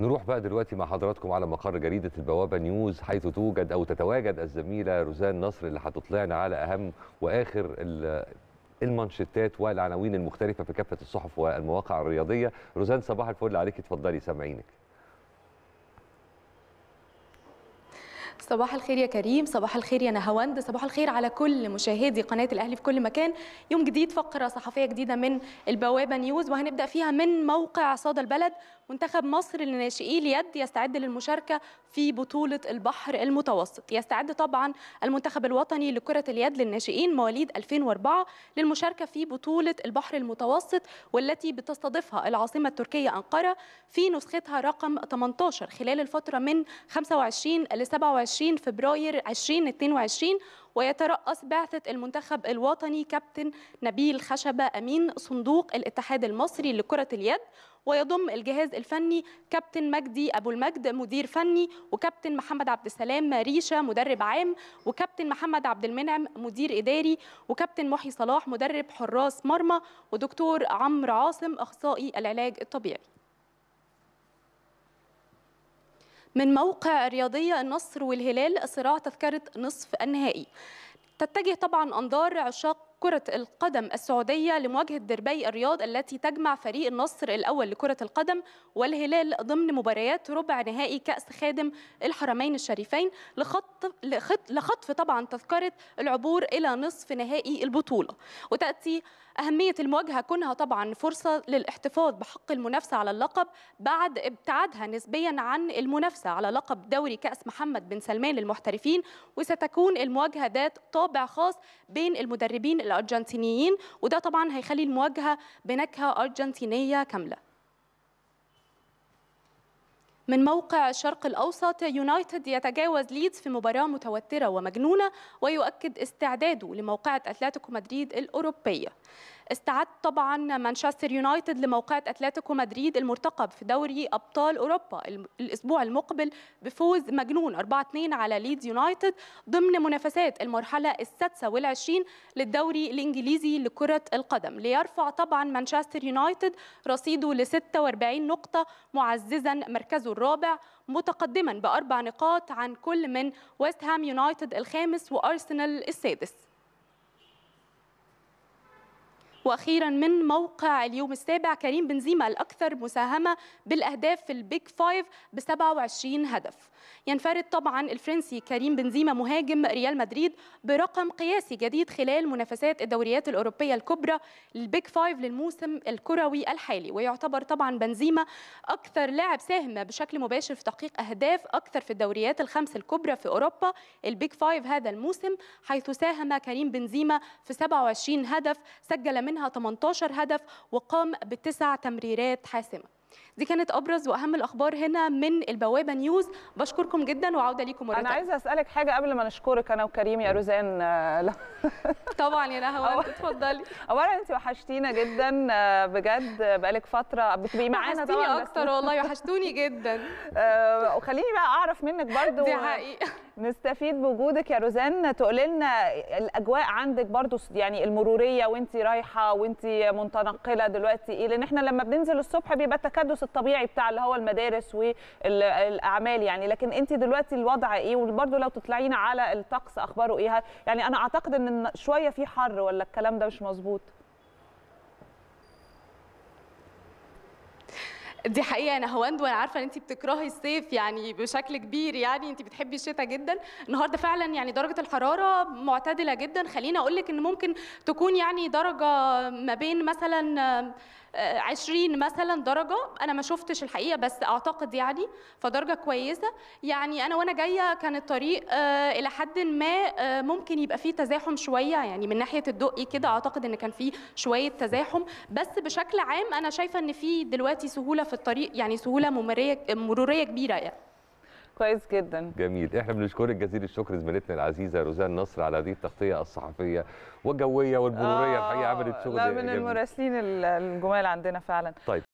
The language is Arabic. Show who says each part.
Speaker 1: نروح بقى دلوقتي مع حضراتكم على مقر جريدة البوابة نيوز حيث توجد أو تتواجد الزميلة روزان نصر اللي هتطلعنا على أهم وآخر المانشيتات والعناوين المختلفة في كافة الصحف والمواقع الرياضية روزان صباح الفل عليك اتفضلي سامعينك
Speaker 2: صباح الخير يا كريم صباح الخير يا نهاوند صباح الخير على كل مشاهدي قناة الأهلي في كل مكان يوم جديد فقرة صحفية جديدة من البوابة نيوز وهنبدأ فيها من موقع صدى البلد منتخب مصر لناشئي اليد يستعد للمشاركة في بطولة البحر المتوسط يستعد طبعا المنتخب الوطني لكرة اليد للناشئين مواليد 2004 للمشاركة في بطولة البحر المتوسط والتي بتستضيفها العاصمة التركية أنقرة في نسختها رقم 18 خلال الفترة من 25 ل 27 فبراير 2022 ويترأس بعثة المنتخب الوطني كابتن نبيل خشبة أمين صندوق الاتحاد المصري لكرة اليد ويضم الجهاز الفني كابتن مجدي ابو المجد مدير فني وكابتن محمد عبد السلام ريشه مدرب عام وكابتن محمد عبد المنعم مدير اداري وكابتن محي صلاح مدرب حراس مرمى ودكتور عمرو عاصم اخصائي العلاج الطبيعي من موقع رياضية النصر والهلال صراع تذكرة نصف النهائي تتجه طبعا أنظار عشاق كرة القدم السعودية لمواجهة ديربي الرياض التي تجمع فريق النصر الأول لكرة القدم والهلال ضمن مباريات ربع نهائي كأس خادم الحرمين الشريفين لخطف, لخطف طبعا تذكرة العبور إلى نصف نهائي البطولة وتأتي أهمية المواجهة كونها طبعا فرصة للاحتفاظ بحق المنافسة على اللقب بعد ابتعادها نسبيا عن المنافسة على لقب دوري كأس محمد بن سلمان للمحترفين وستكون المواجهة ذات طابع خاص بين المدربين الارجنتينيين وده طبعا هيخلي المواجهه بنكهه ارجنتينيه كامله من موقع الشرق الأوسط يونايتد يتجاوز ليدز في مباراة متوترة ومجنونة ويؤكد استعداده لموقعة أتلتيكو مدريد الأوروبية استعد طبعا مانشستر يونايتد لموقعة أتلتيكو مدريد المرتقب في دوري أبطال أوروبا الأسبوع المقبل بفوز مجنون 4-2 على ليدز يونايتد ضمن منافسات المرحلة السادسة والعشرين للدوري الإنجليزي لكرة القدم ليرفع طبعا مانشستر يونايتد رصيده ل 46 نقطة معززا مركزه الرابع متقدما بأربع نقاط عن كل من ويست هام يونايتد الخامس وأرسنال السادس واخيرا من موقع اليوم السابع كريم بنزيما الاكثر مساهمه بالاهداف في البيج فايف ب 27 هدف ينفرد طبعا الفرنسي كريم بنزيما مهاجم ريال مدريد برقم قياسي جديد خلال منافسات الدوريات الاوروبيه الكبرى البيج فايف للموسم الكروي الحالي ويعتبر طبعا بنزيما اكثر لاعب ساهم بشكل مباشر في تحقيق اهداف اكثر في الدوريات الخمس الكبرى في اوروبا البيج فايف هذا الموسم حيث ساهم كريم بنزيما في 27 هدف سجل منه منها 18 هدف وقام بتسع تمريرات حاسمه دي كانت ابرز واهم الاخبار هنا من البوابه نيوز بشكركم جدا وعوده ليكم مره انا عايزه اسالك حاجه قبل ما نشكرك انا وكريم يا روزان آه،
Speaker 1: طبعا يا نهى اتفضلي اولا انت وحشتينا جدا آه، بجد آه، بقالك فتره بتبقي معانا طبعا اكتر والله وحشتوني جدا وخليني بقى اعرف منك برضو دي حقيقه نستفيد بوجودك يا روزان تقولي لنا الاجواء عندك برضو يعني المروريه وانت رايحه وانت متنقله دلوقتي ايه لان احنا لما بننزل الصبح بيبقى التكدس الطبيعي بتاع اللي هو المدارس والاعمال يعني لكن انت دلوقتي الوضع ايه وبرضو لو تطلعينا على الطقس اخباره ايه يعني انا اعتقد ان شويه في حر ولا الكلام ده مش مظبوط
Speaker 2: دي حقيقه انا هوند وانا عارفه ان انت بتكرهي الصيف يعني بشكل كبير يعني انت بتحبي الشتاء جدا النهارده فعلا يعني درجه الحراره معتدله جدا خليني اقول لك ان ممكن تكون يعني درجه ما بين مثلا 20 مثلا درجه انا ما شفتش الحقيقه بس اعتقد يعني فدرجه كويسه يعني انا وانا جايه كان الطريق آه، الى حد ما آه، ممكن يبقى فيه تزاحم شويه يعني من ناحيه الدقي كده اعتقد ان كان فيه شويه تزاحم بس بشكل عام انا شايفه ان فيه دلوقتي سهوله في الطريق يعني سهوله مروريه كبيره يعني
Speaker 1: كويس جدا جميل احنا بنشكرك جزيل الشكر زميلتنا العزيزه روزان نصر على هذه التغطيه الصحفيه والجويه والبروريه الحقيقه عملت شغل آه، لا من جميل. المراسلين الجمال عندنا فعلا طيب